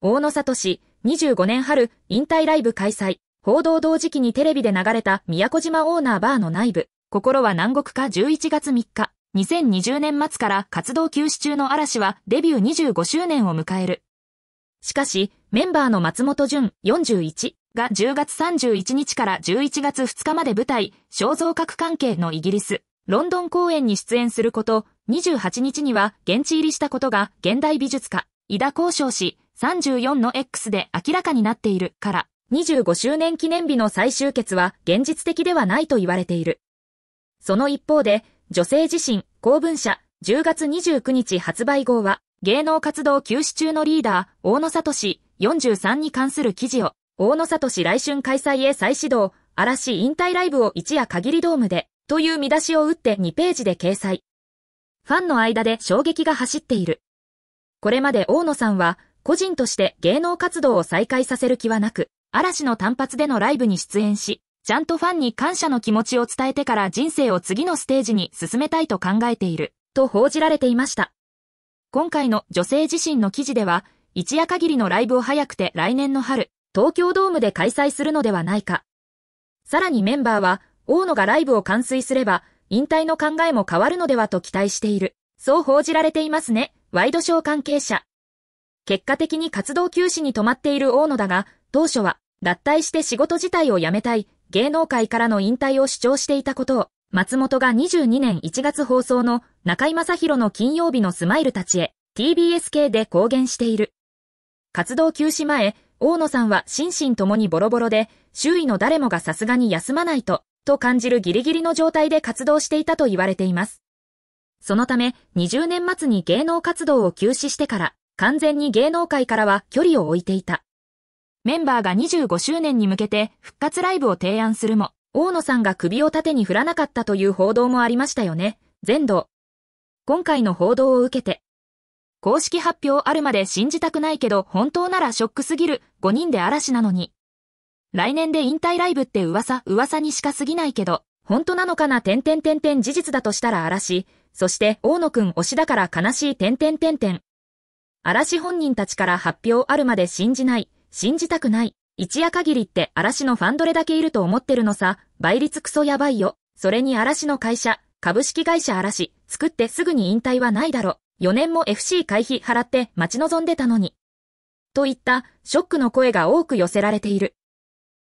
大野里氏、25年春、引退ライブ開催。報道同時期にテレビで流れた宮古島オーナーバーの内部。心は南国か11月3日。2020年末から活動休止中の嵐はデビュー25周年を迎える。しかし、メンバーの松本潤41が10月31日から11月2日まで舞台、肖像画関係のイギリス、ロンドン公演に出演すること、28日には現地入りしたことが現代美術家、井田交渉氏34の X で明らかになっているから、25周年記念日の再集結は現実的ではないと言われている。その一方で、女性自身、公文社、10月29日発売号は、芸能活動休止中のリーダー、大野里氏、43に関する記事を、大野里氏来春開催へ再始動、嵐引退ライブを一夜限りドームで、という見出しを打って2ページで掲載。ファンの間で衝撃が走っている。これまで大野さんは、個人として芸能活動を再開させる気はなく、嵐の単発でのライブに出演し、ちゃんとファンに感謝の気持ちを伝えてから人生を次のステージに進めたいと考えている、と報じられていました。今回の女性自身の記事では、一夜限りのライブを早くて来年の春、東京ドームで開催するのではないか。さらにメンバーは、大野がライブを完遂すれば、引退の考えも変わるのではと期待している。そう報じられていますね。ワイドショー関係者。結果的に活動休止に止まっている大野だが、当初は、脱退して仕事自体を辞めたい、芸能界からの引退を主張していたことを、松本が22年1月放送の中井正宏の金曜日のスマイルたちへ TBS 系で公言している。活動休止前、大野さんは心身ともにボロボロで、周囲の誰もがさすがに休まないと、と感じるギリギリの状態で活動していたと言われています。そのため、20年末に芸能活動を休止してから、完全に芸能界からは距離を置いていた。メンバーが25周年に向けて復活ライブを提案するも、大野さんが首を縦に振らなかったという報道もありましたよね、全土。今回の報道を受けて、公式発表あるまで信じたくないけど本当ならショックすぎる5人で嵐なのに。来年で引退ライブって噂噂にしか過ぎないけど。本当なのかな点点点点事実だとしたら嵐、そして大野くん推しだから悲しい点点点点。嵐本人たちから発表あるまで信じない、信じたくない。一夜限りって嵐のファンどれだけいると思ってるのさ、倍率クソやばいよ。それに嵐の会社、株式会社嵐、作ってすぐに引退はないだろ。4年も FC 会費払って待ち望んでたのに。といった、ショックの声が多く寄せられている。